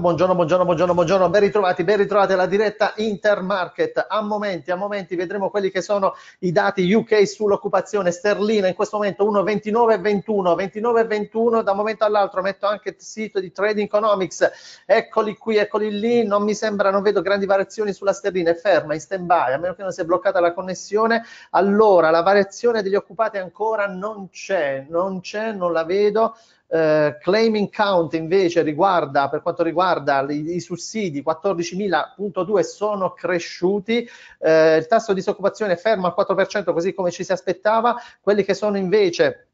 Buongiorno, buongiorno, buongiorno, buongiorno, buongiorno, ben ritrovati, ben ritrovati alla diretta Intermarket. A momenti, a momenti vedremo quelli che sono i dati UK sull'occupazione sterlina, in questo momento 1,29,21, 29,21 da un momento all'altro metto anche il sito di Trading Economics, eccoli qui, eccoli lì, non mi sembra, non vedo grandi variazioni sulla sterlina, è ferma, in stand by, a meno che non sia bloccata la connessione, allora la variazione degli occupati ancora non c'è, non c'è, non la vedo, eh, claiming count invece riguarda, per quanto riguarda i, i sussidi, 14.000.2 sono cresciuti, eh, il tasso di disoccupazione è fermo al 4% così come ci si aspettava, quelli che sono invece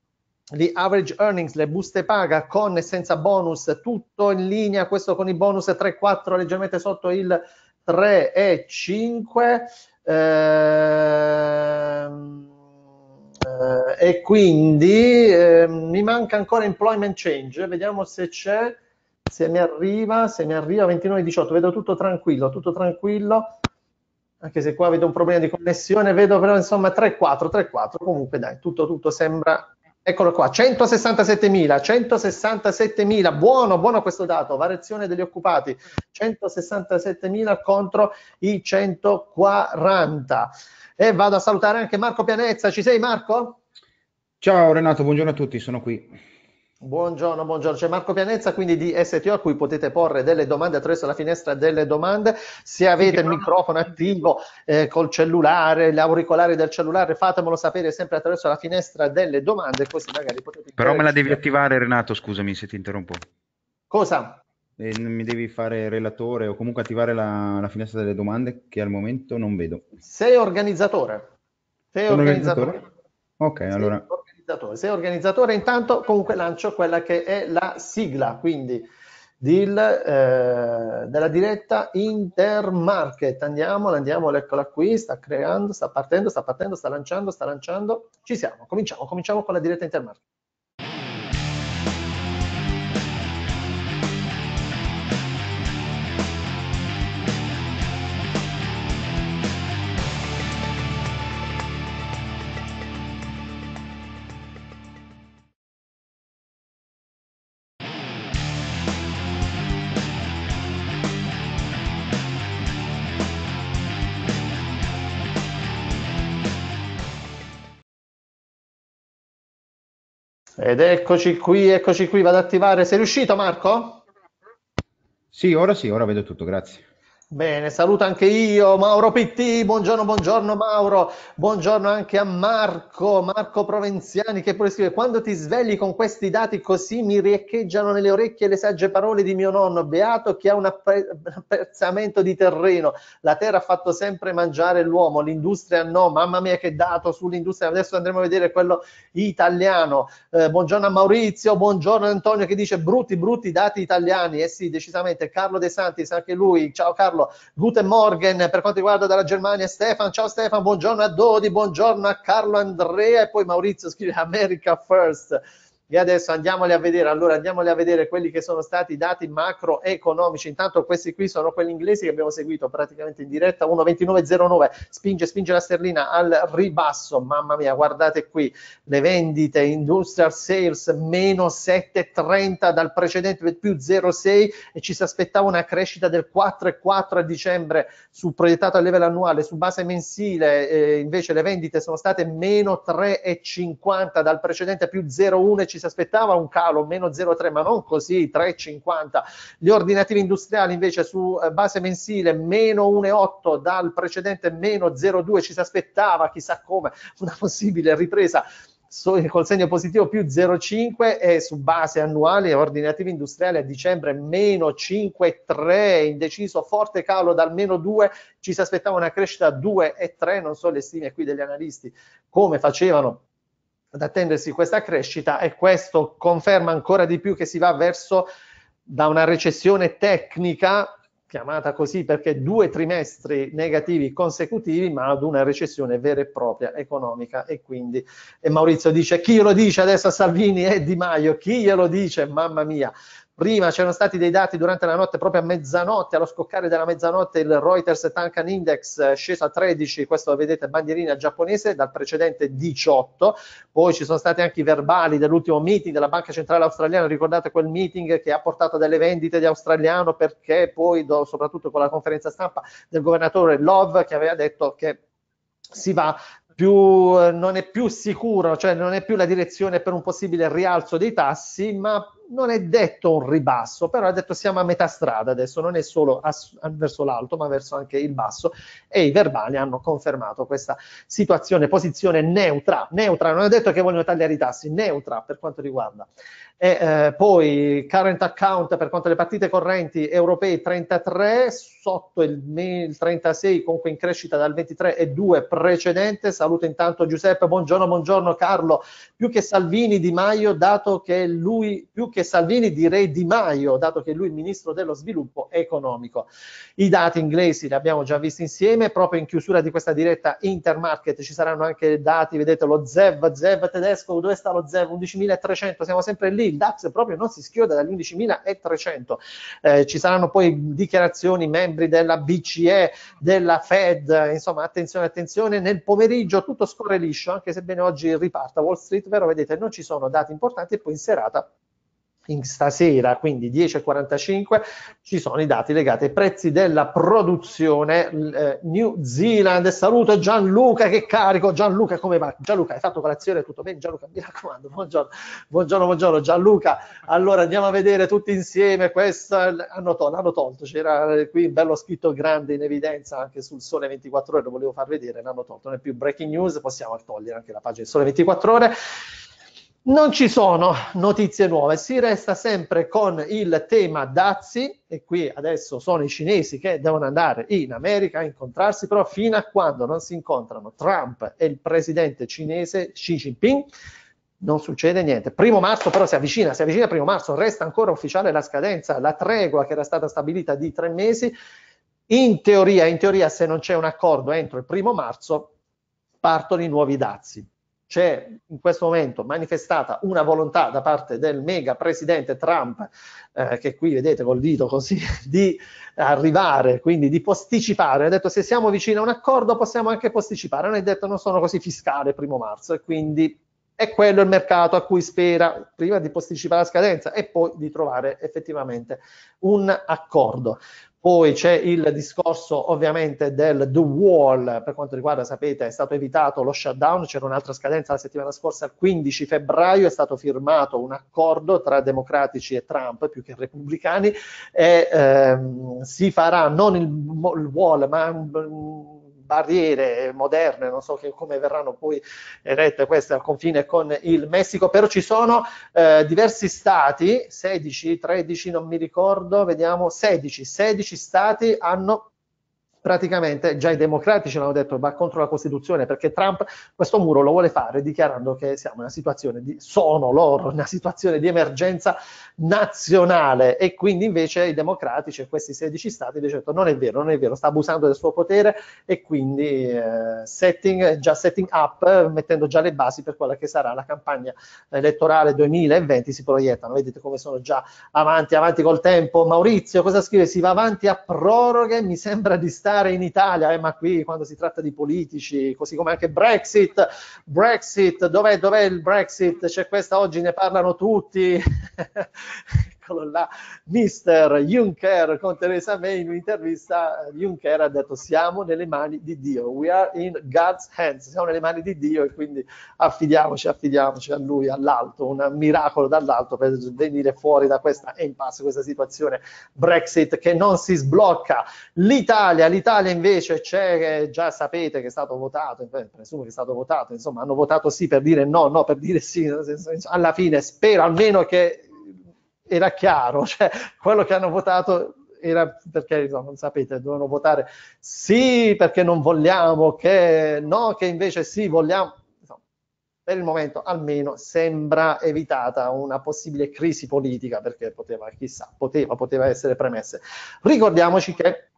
gli average earnings, le buste paga con e senza bonus, tutto in linea, questo con i bonus 3-4 leggermente sotto il 3 e 5. Ehm eh, e quindi ehm, mi manca ancora employment change, vediamo se c'è, se mi arriva, se mi arriva 29-18, vedo tutto tranquillo, tutto tranquillo, anche se qua vedo un problema di connessione, vedo però insomma 3-4, 3-4, comunque dai, tutto, tutto sembra Eccolo qua, 167.000, 167.000, buono, buono questo dato, variazione degli occupati, 167.000 contro i 140. E vado a salutare anche Marco Pianezza, ci sei Marco? Ciao Renato, buongiorno a tutti, sono qui. Buongiorno, buongiorno. C'è Marco Pianezza, quindi di STO, a cui potete porre delle domande attraverso la finestra delle domande. Se avete il microfono attivo eh, col cellulare, l'auricolare del cellulare, fatemelo sapere sempre attraverso la finestra delle domande, così magari potete... Però me la devi attivare, Renato, scusami se ti interrompo. Cosa? Eh, mi devi fare relatore o comunque attivare la, la, finestra delle domande che al momento non vedo. Sei organizzatore. Sei organizzatore? organizzatore? Ok, sì, allora... Organizzatore organizzatore. Sei organizzatore, intanto comunque lancio quella che è la sigla, quindi del, eh, della diretta intermarket. Andiamo, andiamola, eccola qui, sta creando, sta partendo, sta partendo, sta lanciando, sta lanciando. Ci siamo, cominciamo, cominciamo con la diretta intermarket. Ed eccoci qui, eccoci qui, vado ad attivare. Sei riuscito Marco? Sì, ora sì, ora vedo tutto, grazie. Bene, saluto anche io Mauro Pitti, buongiorno, buongiorno Mauro, buongiorno anche a Marco, Marco Provenziani che pure scrive quando ti svegli con questi dati così mi riecheggiano nelle orecchie le sagge parole di mio nonno, beato che ha un apprezzamento di terreno, la terra ha fatto sempre mangiare l'uomo, l'industria no, mamma mia che dato sull'industria, adesso andremo a vedere quello italiano, eh, buongiorno a Maurizio, buongiorno Antonio che dice brutti, brutti dati italiani, eh sì decisamente, Carlo De Santis anche lui, ciao Carlo farlo. Guten Morgen per quanto riguarda dalla Germania, Stefan, ciao Stefan, buongiorno a Dodi, buongiorno a Carlo Andrea e poi Maurizio scrive America First. E adesso andiamoli a vedere, allora andiamoli a vedere quelli che sono stati i dati macroeconomici. Intanto questi qui sono quelli inglesi che abbiamo seguito praticamente in diretta, 1,2909, spinge, spinge la sterlina al ribasso, mamma mia, guardate qui, le vendite, industrial sales meno 7,30 dal precedente più 0,6 e ci si aspettava una crescita del 4,4 a dicembre su proiettato a livello annuale, su base mensile eh, invece le vendite sono state meno 3,50 dal precedente più 0,1 ci si aspettava un calo meno 0,3 ma non così 3,50 gli ordinativi industriali invece su eh, base mensile meno 1,8 dal precedente meno 0,2 ci si aspettava chissà come una possibile ripresa col segno positivo più 0,5 e su base annuale ordinativi industriali a dicembre meno 5,3 indeciso forte calo dal meno 2 ci si aspettava una crescita 2,3 non so le stime qui degli analisti come facevano ad attendersi questa crescita e questo conferma ancora di più che si va verso da una recessione tecnica chiamata così perché due trimestri negativi consecutivi, ma ad una recessione vera e propria economica. E quindi e Maurizio dice: Chi glielo dice adesso a Salvini e Di Maio? Chi glielo dice? Mamma mia, Prima c'erano stati dei dati durante la notte, proprio a mezzanotte, allo scoccare della mezzanotte, il Reuters Tankan Index è eh, sceso a 13, questo vedete bandierina giapponese, dal precedente 18. Poi ci sono stati anche i verbali dell'ultimo meeting della Banca Centrale Australiana, ricordate quel meeting che ha portato delle vendite di australiano perché poi, soprattutto con la conferenza stampa del governatore Love, che aveva detto che si va più, eh, non è più sicuro, cioè non è più la direzione per un possibile rialzo dei tassi, ma non è detto un ribasso, però ha detto siamo a metà strada adesso, non è solo verso l'alto, ma verso anche il basso e i verbali hanno confermato questa situazione, posizione neutra, neutra, non è detto che vogliono tagliare i tassi, neutra per quanto riguarda. E, eh, poi current account per quanto le partite correnti europee 33 sotto il, il 36 comunque in crescita dal 23,2 precedente saluto intanto Giuseppe buongiorno buongiorno Carlo più che Salvini Di Maio dato che lui più che che Salvini direi Di Maio, dato che lui è il ministro dello sviluppo economico. I dati inglesi li abbiamo già visti insieme, proprio in chiusura di questa diretta intermarket ci saranno anche dati, vedete lo ZEV, ZEV tedesco, dove sta lo ZEV? 11.300, siamo sempre lì, il DAX proprio non si schioda dagli 11.300. Eh, ci saranno poi dichiarazioni membri della BCE, della Fed, insomma attenzione, attenzione, nel pomeriggio tutto scorre liscio, anche sebbene oggi riparta Wall Street, però vedete non ci sono dati importanti e poi in serata in stasera, quindi 10.45, ci sono i dati legati ai prezzi della produzione eh, New Zealand. Saluto Gianluca, che carico. Gianluca, come va? Gianluca, hai fatto colazione? Tutto bene? Gianluca, mi raccomando, buongiorno. Buongiorno, buongiorno Gianluca. Allora andiamo a vedere tutti insieme questo. Hanno tol- l'hanno tolto, c'era eh, qui un bello scritto grande in evidenza anche sul Sole 24 Ore, lo volevo far vedere, l'hanno tolto. Non è più breaking news, possiamo togliere anche la pagina del Sole 24 Ore. Non ci sono notizie nuove, si resta sempre con il tema dazi e qui adesso sono i cinesi che devono andare in America a incontrarsi, però fino a quando non si incontrano Trump e il presidente cinese Xi Jinping non succede niente. Primo marzo però si avvicina, si avvicina primo marzo, resta ancora ufficiale la scadenza, la tregua che era stata stabilita di tre mesi, in teoria, in teoria se non c'è un accordo entro il primo marzo partono i nuovi dazi c'è in questo momento manifestata una volontà da parte del mega presidente Trump, eh, che qui vedete col dito così, di arrivare, quindi di posticipare. Ha detto se siamo vicini a un accordo possiamo anche posticipare. Non è detto non sono così fiscale il primo marzo e quindi è quello il mercato a cui spera prima di posticipare la scadenza e poi di trovare effettivamente un accordo. Poi c'è il discorso ovviamente del The Wall, per quanto riguarda, sapete, è stato evitato lo shutdown, c'era un'altra scadenza la settimana scorsa, il 15 febbraio è stato firmato un accordo tra democratici e Trump, più che repubblicani, e ehm, si farà non il, il wall, ma... Um, barriere moderne, non so che, come verranno poi erette queste al confine con il Messico, però ci sono eh, diversi stati, 16, 13, non mi ricordo, vediamo, 16, 16 stati hanno praticamente già i democratici l'hanno detto va contro la Costituzione perché Trump questo muro lo vuole fare dichiarando che siamo in una situazione di, sono loro in una situazione di emergenza nazionale e quindi invece i democratici e questi 16 stati hanno detto non è vero, non è vero, sta abusando del suo potere e quindi eh, setting, già setting up, mettendo già le basi per quella che sarà la campagna elettorale 2020 si proiettano, vedete come sono già avanti, avanti col tempo. Maurizio cosa scrive? Si va avanti a proroghe, mi sembra di stare restare in Italia, eh, ma qui quando si tratta di politici, così come anche Brexit, Brexit, dov'è, dov'è il Brexit? C'è questa oggi, ne parlano tutti. eccolo là, mister Juncker con Theresa May in un'intervista, Juncker ha detto siamo nelle mani di Dio, we are in God's hands, siamo nelle mani di Dio e quindi affidiamoci, affidiamoci a lui, all'alto, un miracolo dall'alto per venire fuori da questa impasse, questa situazione Brexit che non si sblocca. L'Italia, l'Italia invece c'è, già sapete che è stato votato, eh, presumo che è stato votato, insomma hanno votato sì per dire no, no per dire sì, alla fine spero almeno che era chiaro, cioè quello che hanno votato era perché no, non sapete, dovevano votare sì perché non vogliamo, che no, che invece sì vogliamo. Per il momento almeno sembra evitata una possibile crisi politica perché poteva, chissà, poteva, poteva essere premessa. Ricordiamoci che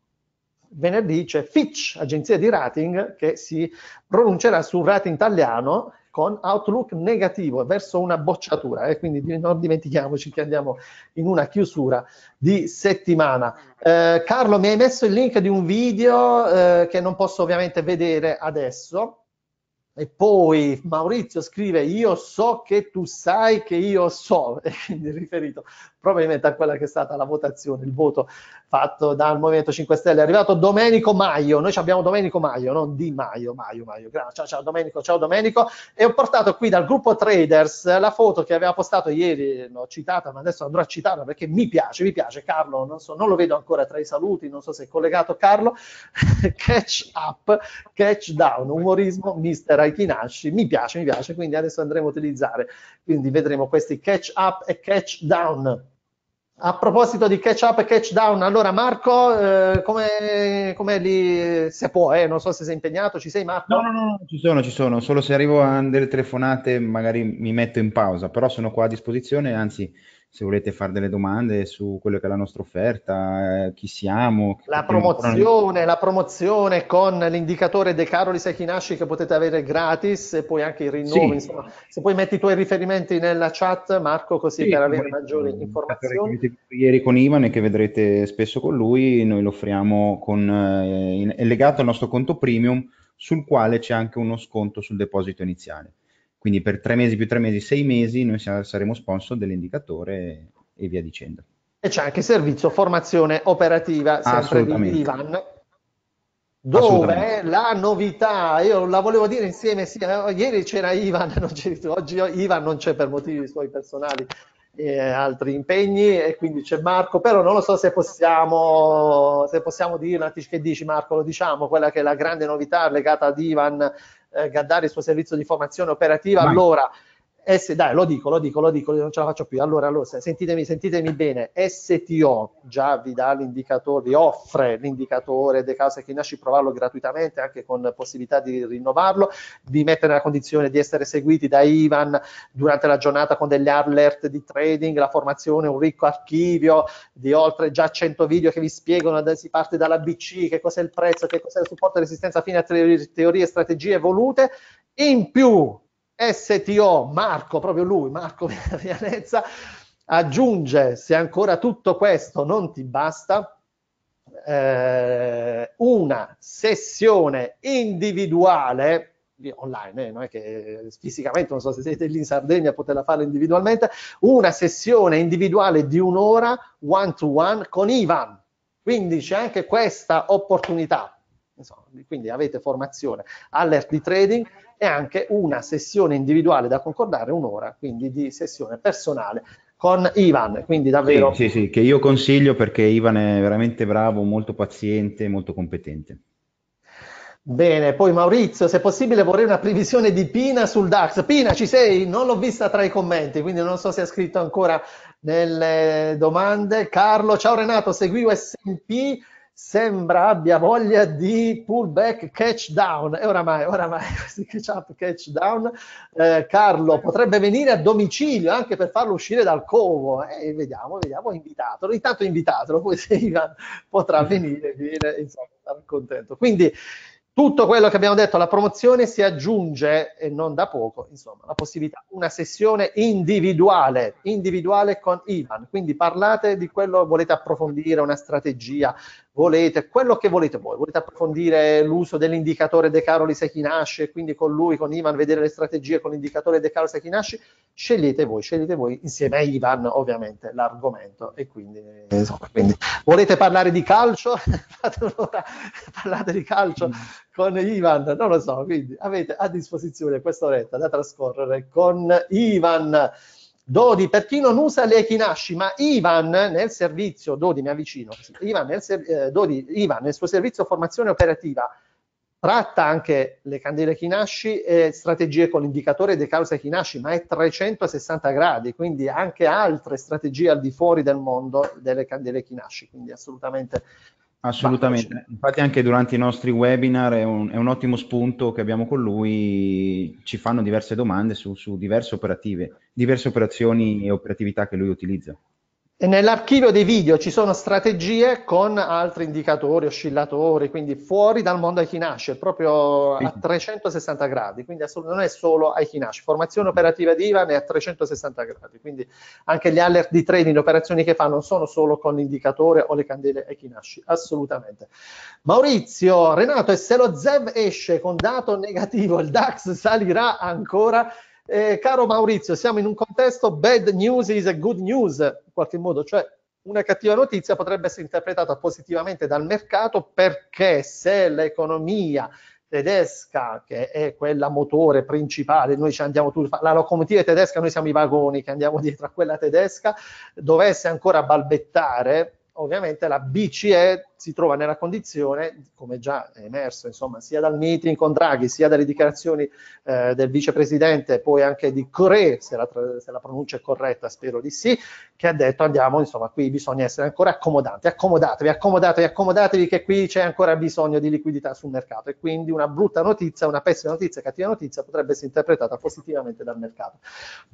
venerdì c'è Fitch, agenzia di rating, che si pronuncerà sul rating italiano con outlook negativo verso una bocciatura. Eh? Quindi non dimentichiamoci che andiamo in una chiusura di settimana. Eh, Carlo, mi hai messo il link di un video eh, che non posso ovviamente vedere adesso. E poi Maurizio scrive: Io so che tu sai che io so, e quindi riferito probabilmente a quella che è stata la votazione, il voto fatto dal Movimento 5 Stelle. È arrivato Domenico Maio, noi abbiamo Domenico Maio, non Di Maio, Maio, Maio. Ciao, ciao Domenico, ciao Domenico. E ho portato qui dal gruppo Traders la foto che aveva postato ieri, l'ho citata, ma adesso andrò a citarla perché mi piace, mi piace Carlo, non, so, non lo vedo ancora tra i saluti, non so se è collegato Carlo. catch up, catch down, umorismo, mister Aikinashi, mi piace, mi piace, quindi adesso andremo a utilizzare, quindi vedremo questi catch up e catch down a proposito di catch up e catch down, allora Marco, eh, come, come lì, se può, eh, non so se sei impegnato, ci sei Marco? No, no, no, ci sono, ci sono, solo se arrivo a delle telefonate magari mi metto in pausa, però sono qua a disposizione, anzi se volete fare delle domande su quello che è la nostra offerta, eh, chi siamo. La promozione, la promozione con l'indicatore De Caroli Sekinashi che potete avere gratis e poi anche il rinnovo. Sì. Insomma, se poi metti i tuoi riferimenti nella chat, Marco, così sì, per avere maggiori informazioni. Ieri con Ivan e che vedrete spesso con lui, noi lo offriamo con, eh, in, è legato al nostro conto premium sul quale c'è anche uno sconto sul deposito iniziale. Quindi per tre mesi più tre mesi, sei mesi, noi saremo sponsor dell'indicatore e via dicendo. E c'è anche servizio formazione operativa, sempre di Ivan, dove la novità, io la volevo dire insieme, sì, eh, ieri c'era Ivan, oggi Ivan non c'è per motivi suoi personali e altri impegni e quindi c'è Marco, però non lo so se possiamo, se possiamo dire, che dici Marco, lo diciamo, quella che è la grande novità legata ad Ivan eh, Gaddari il suo servizio di formazione operativa, Vai. allora eh S, dai, lo dico, lo dico, lo dico, non ce la faccio più. Allora, allora sentitemi, sentitemi bene. STO già vi dà l'indicatore, vi offre l'indicatore dei cause che nasci, provarlo gratuitamente, anche con possibilità di rinnovarlo, vi mette nella condizione di essere seguiti da Ivan durante la giornata con degli alert di trading, la formazione, un ricco archivio di oltre già 100 video che vi spiegano, si parte dalla BC, che cos'è il prezzo, che cos'è il supporto e resistenza fino a teorie e strategie evolute. In più, STO, Marco, proprio lui, Marco Vianezza, aggiunge, se ancora tutto questo non ti basta, eh, una sessione individuale online, eh, non è che eh, fisicamente, non so se siete lì in Sardegna potete farla individualmente, una sessione individuale di un'ora one to one con Ivan. Quindi c'è anche questa opportunità Insomma, quindi avete formazione, alert di trading e anche una sessione individuale da concordare, un'ora, quindi di sessione personale con Ivan, quindi davvero... Sì, sì, sì, che io consiglio perché Ivan è veramente bravo, molto paziente, molto competente. Bene, poi Maurizio, se possibile vorrei una previsione di Pina sul DAX. Pina, ci sei? Non l'ho vista tra i commenti, quindi non so se ha scritto ancora nelle domande. Carlo, ciao Renato, seguivo S&P sembra abbia voglia di pullback catch down e oramai, oramai catch up catch down eh, Carlo potrebbe venire a domicilio anche per farlo uscire dal covo e eh, vediamo, vediamo, invitatelo intanto invitatelo, poi se Ivan potrà mm. venire, viene, insomma, contento quindi tutto quello che abbiamo detto alla promozione si aggiunge, e non da poco, insomma, la possibilità, una sessione individuale, individuale con Ivan. Quindi parlate di quello volete approfondire, una strategia, volete, quello che volete voi, volete approfondire l'uso dell'indicatore De Caroli Sekinashi e quindi con lui, con Ivan, vedere le strategie con l'indicatore De Caroli chi nasce, scegliete voi, scegliete voi insieme a Ivan ovviamente l'argomento e quindi, insomma, quindi volete parlare di calcio? allora, parlate di calcio con Ivan, non lo so, quindi avete a disposizione questa oretta da trascorrere con Ivan. Dodi, per chi non usa le Echinasci, ma Ivan nel servizio, Dodi mi avvicino, Ivan nel, eh, Dodi, Ivan nel suo servizio formazione operativa tratta anche le candele Kinashi e strategie con l'indicatore dei cause Kinashi, ma è 360 gradi, quindi anche altre strategie al di fuori del mondo delle candele Kinashi, quindi assolutamente Assolutamente, infatti anche durante i nostri webinar è un, è un, ottimo spunto che abbiamo con lui, ci fanno diverse domande su, su diverse, diverse operazioni e operatività che lui utilizza. Nell'archivio dei video ci sono strategie con altri indicatori, oscillatori, quindi fuori dal mondo Aikinash, proprio a 360 gradi, quindi non è solo Aikinash, formazione operativa di IVAN è a 360 gradi, quindi anche gli alert di trading, le operazioni che fa non sono solo con l'indicatore o le candele Aikinash, assolutamente. Maurizio, Renato, e se lo ZEV esce con dato negativo, il DAX salirà ancora? Eh, caro Maurizio, siamo in un contesto bad news is a good news, in qualche modo, cioè una cattiva notizia potrebbe essere interpretata positivamente dal mercato perché se l'economia tedesca, che è quella motore principale, noi ci andiamo tutti, la locomotiva tedesca, noi siamo i vagoni che andiamo dietro a quella tedesca, dovesse ancora balbettare, ovviamente la BCE si trova nella condizione, come già è emerso insomma, sia dal meeting con Draghi, sia dalle dichiarazioni eh, del vicepresidente, poi anche di Correa, se la, se la, pronuncia è corretta, spero di sì, che ha detto andiamo, insomma, qui bisogna essere ancora accomodanti, accomodatevi, accomodatevi, accomodatevi che qui c'è ancora bisogno di liquidità sul mercato e quindi una brutta notizia, una pessima notizia, cattiva notizia potrebbe essere interpretata positivamente dal mercato.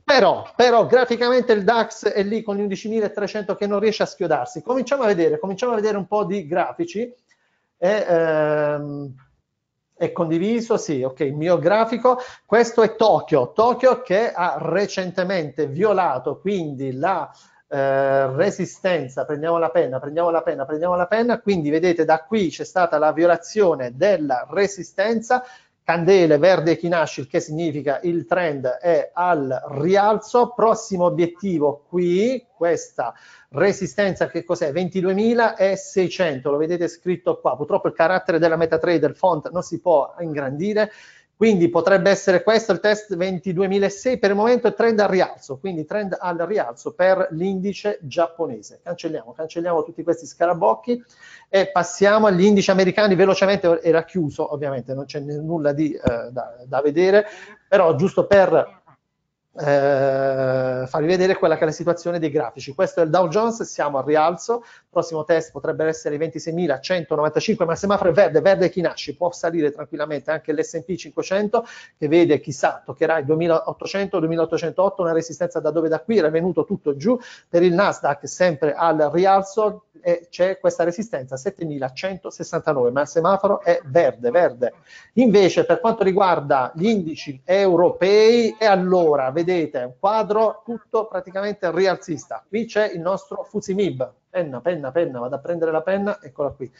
Però, però graficamente il DAX è lì con gli 11.300 che non riesce a schiodarsi. Cominciamo a vedere, cominciamo a vedere un po' di grafici, è, ehm, è condiviso, sì, ok, il mio grafico, questo è Tokyo, Tokyo che ha recentemente violato quindi la eh, resistenza, prendiamo la penna, prendiamo la penna, prendiamo la penna, quindi vedete da qui c'è stata la violazione della resistenza candele verde il che significa il trend è al rialzo. Prossimo obiettivo qui, questa resistenza che cos'è? 22.600, lo vedete scritto qua. Purtroppo il carattere della MetaTrader font non si può ingrandire quindi potrebbe essere questo il test 22.006, per il momento è trend al rialzo, quindi trend al rialzo per l'indice giapponese. Cancelliamo, cancelliamo tutti questi scarabocchi e passiamo agli indici americani, velocemente era chiuso ovviamente, non c'è nulla di, eh, da, da vedere, però giusto per eh, farvi vedere quella che è la situazione dei grafici. Questo è il Dow Jones, siamo al rialzo, il prossimo test potrebbe essere 26.195, ma il semaforo è verde, verde chi nasce, può salire tranquillamente anche l'S&P 500 che vede, chissà, toccherà il 2.800, 2.808, una resistenza da dove da qui era venuto tutto giù, per il Nasdaq sempre al rialzo e c'è questa resistenza 7.169, ma il semaforo è verde, verde. Invece per quanto riguarda gli indici europei, e allora vediamo vedete, un quadro tutto praticamente rialzista. Qui c'è il nostro Fuzimib, penna, penna, penna, vado a prendere la penna, eccola qui.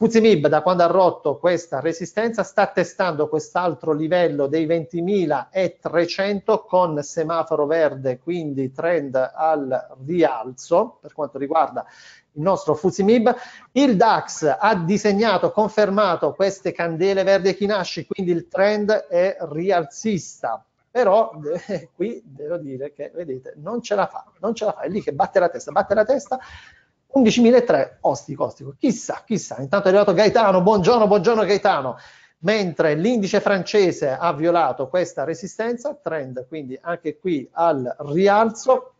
Fuzimib da quando ha rotto questa resistenza sta testando quest'altro livello dei 20.300 con semaforo verde, quindi trend al rialzo per quanto riguarda il nostro Fuzimib. Il DAX ha disegnato, confermato queste candele verde chinasci, quindi il trend è rialzista però eh, qui devo dire che, vedete, non ce la fa, non ce la fa, è lì che batte la testa, batte la testa, 11.003, ostico, ostico, chissà, chissà, intanto è arrivato Gaetano, buongiorno, buongiorno Gaetano, mentre l'indice francese ha violato questa resistenza, trend quindi anche qui al rialzo,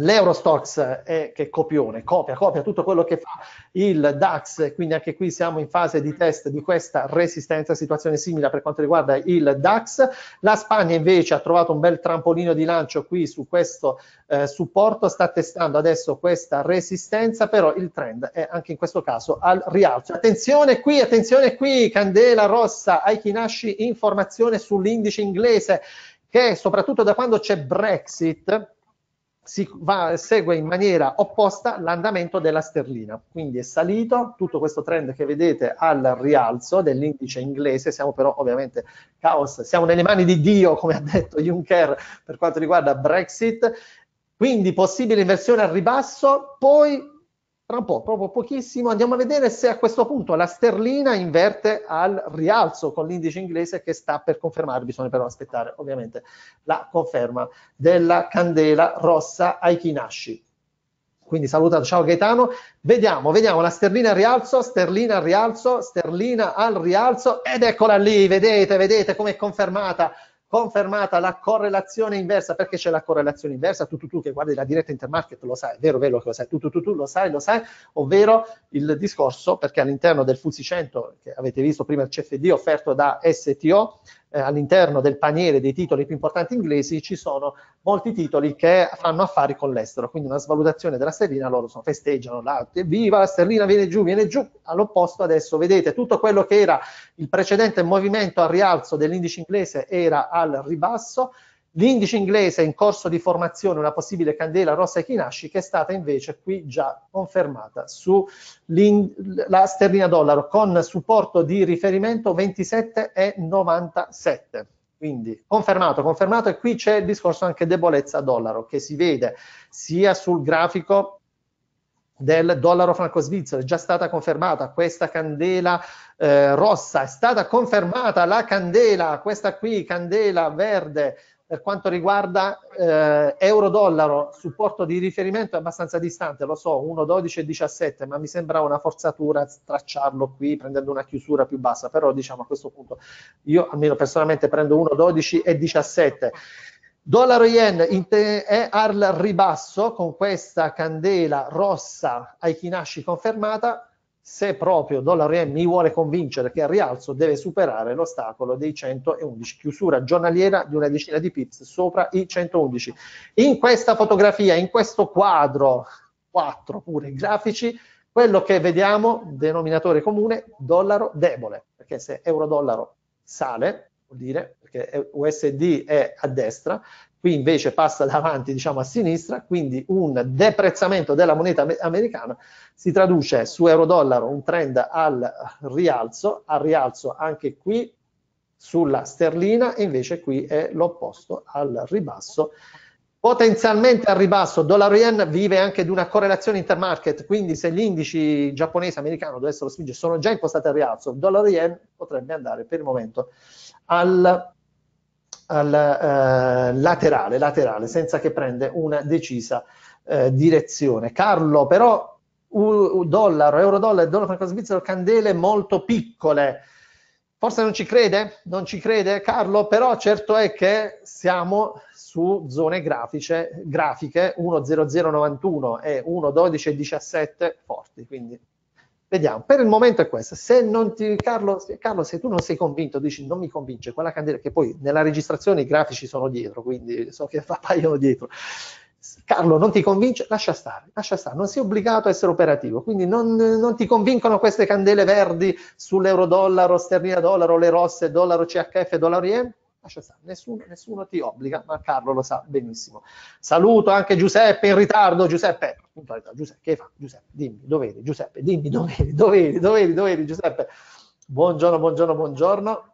L'Eurostox è che è copione, copia, copia tutto quello che fa il DAX, quindi anche qui siamo in fase di test di questa resistenza, situazione simile per quanto riguarda il DAX. La Spagna invece ha trovato un bel trampolino di lancio qui su questo eh, supporto, sta testando adesso questa resistenza, però il trend è anche in questo caso al rialzo. Attenzione qui, attenzione qui, candela rossa, Aikinashi, informazione sull'indice inglese che soprattutto da quando c'è Brexit si va, segue in maniera opposta l'andamento della sterlina. Quindi è salito tutto questo trend che vedete al rialzo dell'indice inglese, siamo però ovviamente caos, siamo nelle mani di Dio, come ha detto Juncker per quanto riguarda Brexit, quindi possibile inversione al ribasso, poi tra un po', proprio pochissimo, andiamo a vedere se a questo punto la sterlina inverte al rialzo con l'indice inglese che sta per confermare, bisogna però aspettare ovviamente la conferma della candela rossa ai Kinashi. Quindi saluta, ciao Gaetano. Vediamo, vediamo la sterlina al rialzo, sterlina al rialzo, sterlina al rialzo ed eccola lì, vedete, vedete come è confermata confermata la correlazione inversa, perché c'è la correlazione inversa, tu, tu, tu che guardi la diretta intermarket lo sai, è vero, vero che lo sai, tu, tu, tu, tu lo sai, lo sai, ovvero il discorso, perché all'interno del FUSI 100, che avete visto prima il CFD offerto da STO, eh, all'interno del paniere dei titoli più importanti inglesi ci sono molti titoli che fanno affari con l'estero, quindi una svalutazione della sterlina, loro sono, festeggiano, là, viva la sterlina, viene giù, viene giù, all'opposto adesso vedete tutto quello che era il precedente movimento al rialzo dell'indice inglese era al ribasso, L'indice inglese in corso di formazione una possibile candela rossa Kinashi che è stata invece qui già confermata sulla sterlina dollaro con supporto di riferimento 27,97. Quindi confermato, confermato e qui c'è il discorso anche debolezza dollaro che si vede sia sul grafico del dollaro franco-svizzero, è già stata confermata questa candela eh, rossa, è stata confermata la candela, questa qui, candela verde per quanto riguarda eh, euro-dollaro, supporto di riferimento è abbastanza distante, lo so, 1,12 e 17, ma mi sembra una forzatura tracciarlo qui prendendo una chiusura più bassa, però diciamo a questo punto io almeno personalmente prendo 1,12 e 17. Dollaro yen è al ribasso con questa candela rossa ai Kinashi confermata, se proprio dollaro yen mi vuole convincere che al rialzo deve superare l'ostacolo dei 111, chiusura giornaliera di una decina di pips sopra i 111. In questa fotografia, in questo quadro, quattro pure grafici, quello che vediamo, denominatore comune, dollaro debole, perché se euro-dollaro sale, vuol dire perché USD è a destra, qui invece passa davanti diciamo a sinistra, quindi un deprezzamento della moneta americana si traduce su euro-dollaro un trend al rialzo, al rialzo anche qui sulla sterlina e invece qui è l'opposto al ribasso potenzialmente al ribasso dollaro yen vive anche di una correlazione intermarket quindi se gli indici giapponese americano dovessero spingere sono già impostati al rialzo il dollaro yen potrebbe andare per il momento al al eh, laterale, laterale, senza che prenda una decisa eh, direzione. Carlo, però, U dollaro, euro dollaro, dollaro franco svizzero, candele molto piccole. Forse non ci crede? Non ci crede Carlo? Però certo è che siamo su zone grafiche, grafiche 10091 e 112 17 forti, quindi Vediamo, per il momento è questo. Se non ti, Carlo, Carlo, se tu non sei convinto, dici non mi convince quella candela, che poi nella registrazione i grafici sono dietro, quindi so che appaiono dietro. Carlo non ti convince, lascia stare, lascia stare, non sei obbligato a essere operativo, quindi non, non ti convincono queste candele verdi sull'euro dollaro, sterlina dollaro, le rosse, dollaro CHF, dollaro yen, Lascia stare, nessuno, nessuno ti obbliga, ma Carlo lo sa benissimo. Saluto anche Giuseppe in ritardo. Giuseppe, puntualità, Giuseppe, che fa? Giuseppe, dimmi, dov'eri? Giuseppe, dimmi, dov'eri? Dov'eri? Dov'eri? Dov'eri? Giuseppe, buongiorno, buongiorno, buongiorno.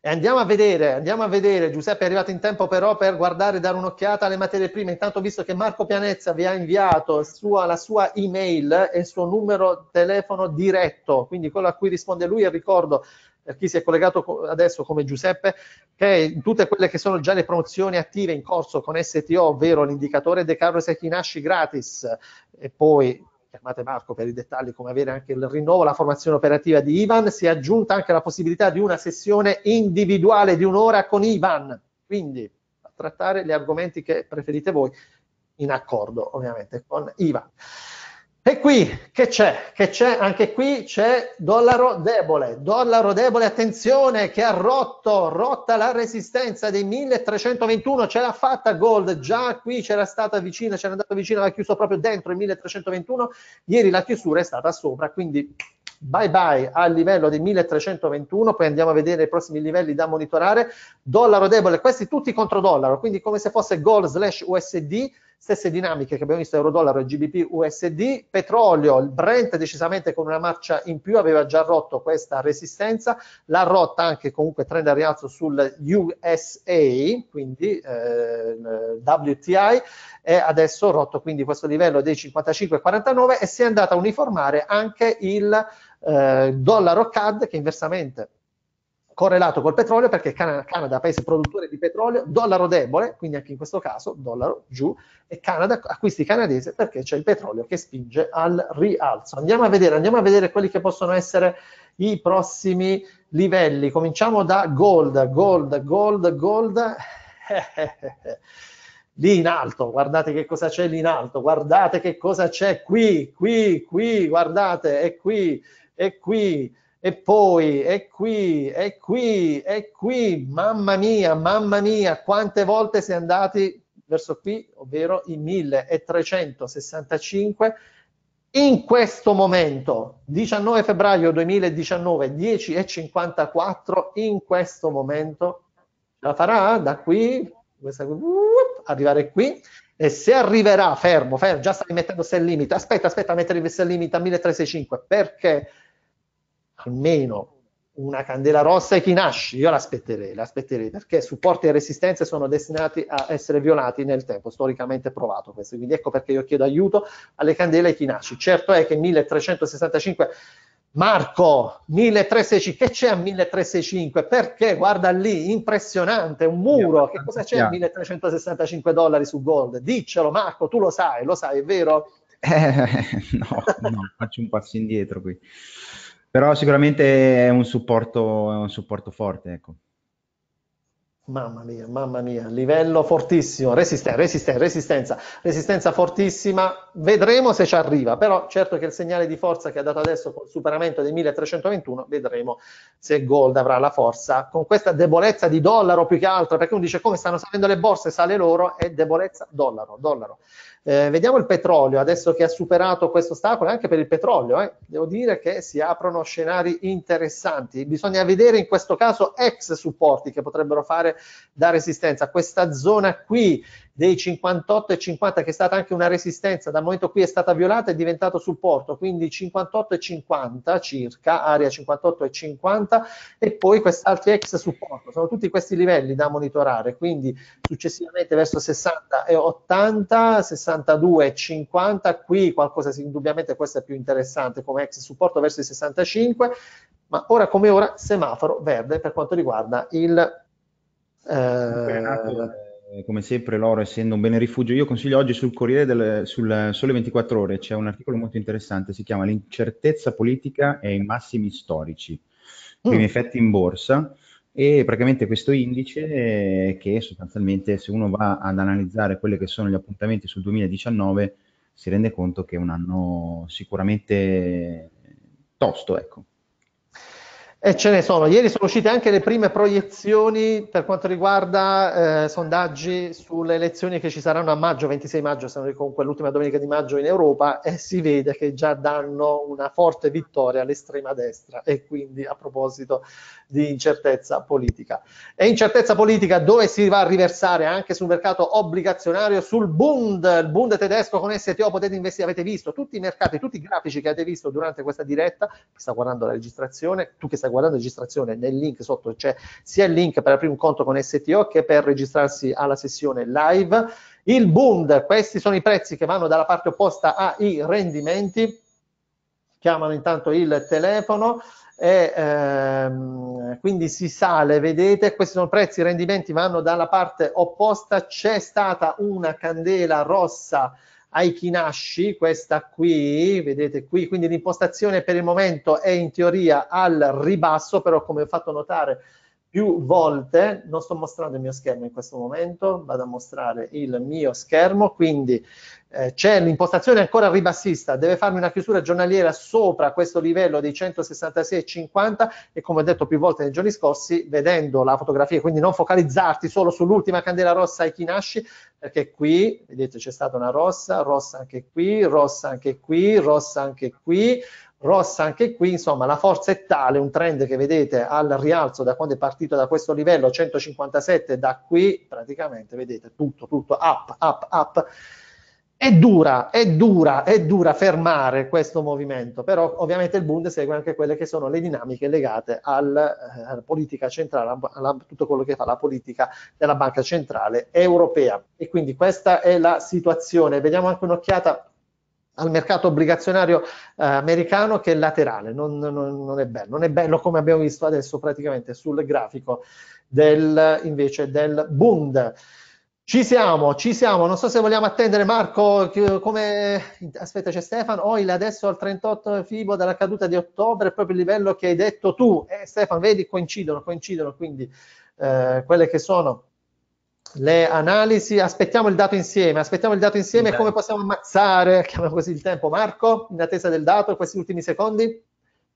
E andiamo a vedere, andiamo a vedere, Giuseppe è arrivato in tempo però per guardare, dare un'occhiata alle materie prime, intanto visto che Marco Pianezza vi ha inviato sua, la sua email e il suo numero telefono diretto, quindi quello a cui risponde lui, e ricordo per chi si è collegato adesso come Giuseppe, che tutte quelle che sono già le promozioni attive in corso con STO, ovvero l'indicatore De Carlo Sechinasci gratis, e poi chiamate Marco per i dettagli come avere anche il rinnovo, la formazione operativa di Ivan, si è aggiunta anche la possibilità di una sessione individuale di un'ora con Ivan, quindi a trattare gli argomenti che preferite voi in accordo ovviamente con Ivan. E qui che c'è? Che c'è? Anche qui c'è dollaro debole, dollaro debole, attenzione che ha rotto, rotta la resistenza dei 1321, ce l'ha fatta Gold, già qui c'era stata vicina, c'era andato vicino, l'ha chiuso proprio dentro il 1321, ieri la chiusura è stata sopra, quindi bye bye al livello dei 1321, poi andiamo a vedere i prossimi livelli da monitorare, dollaro debole, questi tutti contro dollaro, quindi come se fosse Gold slash USD, stesse dinamiche che abbiamo visto euro-dollaro e GBP-USD, petrolio, il Brent decisamente con una marcia in più aveva già rotto questa resistenza, l'ha rotta anche comunque trend a rialzo sul USA, quindi eh, WTI, e adesso rotto quindi questo livello dei 55,49 e si è andata a uniformare anche il eh, dollaro CAD che inversamente correlato col petrolio perché Canada, Canada, paese produttore di petrolio, dollaro debole, quindi anche in questo caso dollaro giù, e Canada, acquisti canadese perché c'è il petrolio che spinge al rialzo. Andiamo a vedere, andiamo a vedere quelli che possono essere i prossimi livelli. Cominciamo da gold, gold, gold, gold. lì in alto, guardate che cosa c'è lì in alto, guardate che cosa c'è qui, qui, qui, guardate, è qui, è qui e poi, è qui, è qui, è qui, mamma mia, mamma mia, quante volte si è andati verso qui, ovvero i 1365 in questo momento, 19 febbraio 2019, 10 e 54, in questo momento, la farà da qui, questa, uh, arrivare qui, e se arriverà, fermo, fermo, già stai mettendo se limite, aspetta, aspetta mettere se limite a 1365, perché? almeno una candela rossa e chi nasce, io l'aspetterei, l'aspetterei perché supporti e resistenze sono destinati a essere violati nel tempo, storicamente provato questo, quindi ecco perché io chiedo aiuto alle candele e chi nasce. Certo è che 1365 Marco 1365, che c'è a 1365? Perché guarda lì, impressionante, un muro, che cosa c'è a 1365 dollari su gold? Diccelo Marco, tu lo sai, lo sai, è vero? Eh, no, no, faccio un passo indietro qui. Però sicuramente è un supporto, è un supporto forte, ecco. Mamma mia, mamma mia, livello fortissimo, resistenza, resisten- resistenza, resistenza fortissima, vedremo se ci arriva, però certo che il segnale di forza che ha dato adesso col superamento dei 1321, vedremo se Gold avrà la forza con questa debolezza di dollaro più che altro, perché uno dice come stanno salendo le borse, sale l'oro, è debolezza dollaro, dollaro. Eh, vediamo il petrolio, adesso che ha superato questo ostacolo, anche per il petrolio, eh, devo dire che si aprono scenari interessanti. Bisogna vedere in questo caso ex supporti che potrebbero fare da resistenza. Questa zona qui dei 58 e 50 che è stata anche una resistenza dal momento qui è stata violata è diventato supporto quindi 58 e 50 circa area 58 e 50 e poi questi altri ex supporto sono tutti questi livelli da monitorare quindi successivamente verso 60 e 80 62 e 50 qui qualcosa indubbiamente questo è più interessante come ex supporto verso i 65 ma ora come ora semaforo verde per quanto riguarda il eh, eh, come sempre l'oro essendo un bene rifugio, io consiglio oggi sul Corriere del, sul Sole 24 Ore, c'è un articolo molto interessante, si chiama L'incertezza politica e i massimi storici, mm. primi mm. effetti in borsa, e praticamente questo indice eh, che sostanzialmente se uno va ad analizzare quelli che sono gli appuntamenti sul 2019 si rende conto che è un anno sicuramente tosto, ecco. E ce ne sono. Ieri sono uscite anche le prime proiezioni per quanto riguarda eh, sondaggi sulle elezioni che ci saranno a maggio, 26 maggio, se non ricordo, l'ultima domenica di maggio in Europa, e si vede che già danno una forte vittoria all'estrema destra. E quindi a proposito di incertezza politica. E incertezza politica dove si va a riversare anche sul mercato obbligazionario, sul Bund, il Bund tedesco con STO, potete investire, avete visto tutti i mercati, tutti i grafici che avete visto durante questa diretta, chi sta guardando la registrazione, tu che stai guardate la registrazione, nel link sotto c'è sia il link per aprire un conto con STO che per registrarsi alla sessione live. Il Bund, questi sono i prezzi che vanno dalla parte opposta ai rendimenti. Chiamano intanto il telefono e ehm, quindi si sale, vedete, questi sono prezzi, i rendimenti vanno dalla parte opposta, c'è stata una candela rossa Aikinashi, questa qui, vedete qui, quindi l'impostazione per il momento è in teoria al ribasso, però come ho fatto notare più volte, non sto mostrando il mio schermo in questo momento, vado a mostrare il mio schermo, quindi eh, c'è l'impostazione ancora ribassista, deve farmi una chiusura giornaliera sopra questo livello dei 166,50 e come ho detto più volte nei giorni scorsi, vedendo la fotografia, quindi non focalizzarti solo sull'ultima candela rossa e chi Kinashi, perché qui, vedete, c'è stata una rossa, rossa anche qui, rossa anche qui, rossa anche qui, rossa anche qui, insomma la forza è tale, un trend che vedete al rialzo da quando è partito da questo livello 157, da qui praticamente vedete tutto, tutto up, up, up, è dura, è dura, è dura fermare questo movimento, però ovviamente il Bund segue anche quelle che sono le dinamiche legate al, eh, alla politica centrale, a tutto quello che fa la politica della Banca Centrale Europea. E quindi questa è la situazione. Vediamo anche un'occhiata al mercato obbligazionario eh, americano che è laterale, non, non, non, è bello, non è bello come abbiamo visto adesso praticamente sul grafico del, invece del Bund. Ci siamo, ci siamo. Non so se vogliamo attendere Marco. Come... Aspetta, c'è Stefano. Oil oh, adesso al 38 Fibo dalla caduta di ottobre, proprio il livello che hai detto tu. Eh, Stefano, vedi, coincidono, coincidono. Quindi eh, quelle che sono le analisi. Aspettiamo il dato insieme. Aspettiamo il dato insieme. Beh. Come possiamo ammazzare, chiamiamo così il tempo, Marco, in attesa del dato, questi ultimi secondi?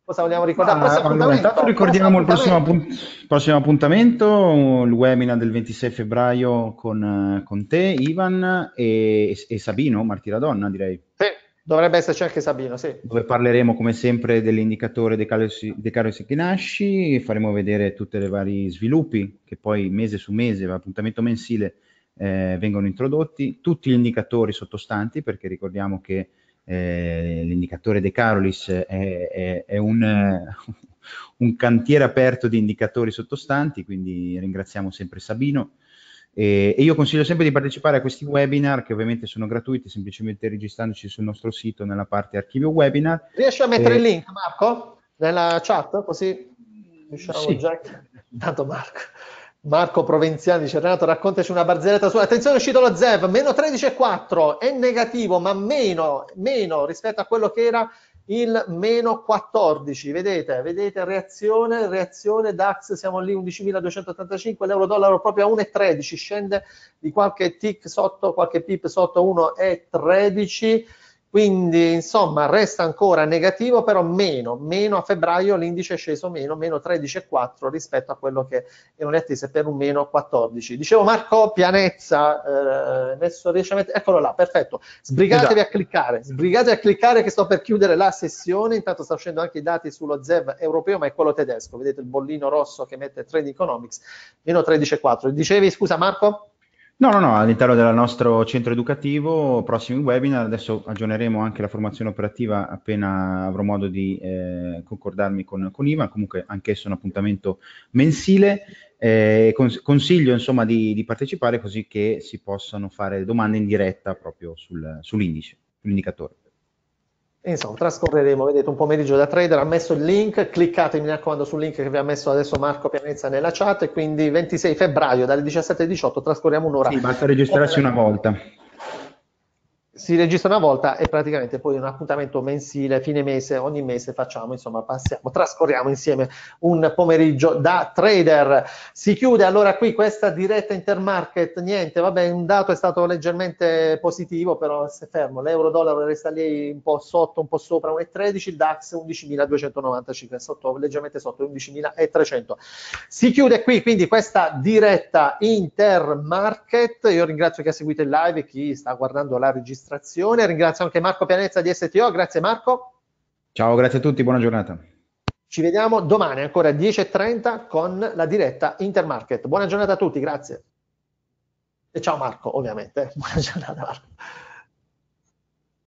Cosa vogliamo ricordare? Ma, allora, intanto ricordiamo il prossimo, appunt- prossimo, appuntamento, il webinar del 26 febbraio con, con te, Ivan e, e Sabino, Martira Donna, direi. Sì, dovrebbe esserci anche Sabino, sì. Dove parleremo come sempre dell'indicatore dei De che nasci, faremo vedere tutti i vari sviluppi che poi mese su mese, appuntamento mensile, eh, vengono introdotti, tutti gli indicatori sottostanti, perché ricordiamo che eh, l'indicatore De Carolis è, è, è un, un, cantiere aperto di indicatori sottostanti, quindi ringraziamo sempre Sabino. E, e io consiglio sempre di partecipare a questi webinar che ovviamente sono gratuiti, semplicemente registrandoci sul nostro sito nella parte archivio webinar. Riesci a mettere eh, il link Marco nella chat così riusciamo sì. già... Tanto Marco. Marco Provenziani dice Renato raccontaci una barzelletta sua attenzione è uscito lo ZEV meno 13,4 è negativo ma meno, meno rispetto a quello che era il meno 14 vedete vedete reazione reazione DAX siamo lì 11.285 l'euro dollaro proprio a 1,13 scende di qualche tick sotto qualche pip sotto 1,13 quindi insomma resta ancora negativo, però meno, meno a febbraio l'indice è sceso meno, meno 13,4 rispetto a quello che erano le attese per un meno 14. Dicevo Marco, pianezza, eh, adesso riesce a mettere, eccolo là, perfetto, sbrigatevi esatto. a cliccare, sbrigatevi a cliccare che sto per chiudere la sessione, intanto sta uscendo anche i dati sullo ZEV europeo, ma è quello tedesco, vedete il bollino rosso che mette Trade Economics, meno 13,4. Dicevi, scusa Marco? No, no, no, all'interno del nostro centro educativo, prossimi webinar, adesso aggiorneremo anche la formazione operativa appena avrò modo di eh, concordarmi con, con Ivan, comunque anch'esso è un appuntamento mensile, eh, cons consiglio insomma di, di, partecipare così che si possano fare domande in diretta proprio sul, sull'indice, sull'indicatore. Insomma, trascorreremo, vedete, un pomeriggio da trader, ha messo il link, cliccate mi raccomando sul link che vi ha messo adesso Marco Pianezza nella chat, quindi 26 febbraio dalle 17 alle 18 trascorriamo un'ora. Sì, basta registrarsi una volta si registra una volta e praticamente poi un appuntamento mensile, fine mese, ogni mese facciamo, insomma, passiamo, trascorriamo insieme un pomeriggio da trader. Si chiude allora qui questa diretta intermarket, niente, vabbè, un dato è stato leggermente positivo, però se fermo, l'euro-dollaro resta lì un po' sotto, un po' sopra, 1,13, il DAX 11.295, sotto, leggermente sotto 11.300. Si chiude qui quindi questa diretta intermarket, io ringrazio chi ha seguito il live e chi sta guardando la registrazione amministrazione. Ringrazio anche Marco Pianezza di STO. Grazie Marco. Ciao, grazie a tutti, buona giornata. Ci vediamo domani ancora alle 10.30 con la diretta Intermarket. Buona giornata a tutti, grazie. E ciao Marco, ovviamente. Buona giornata Marco.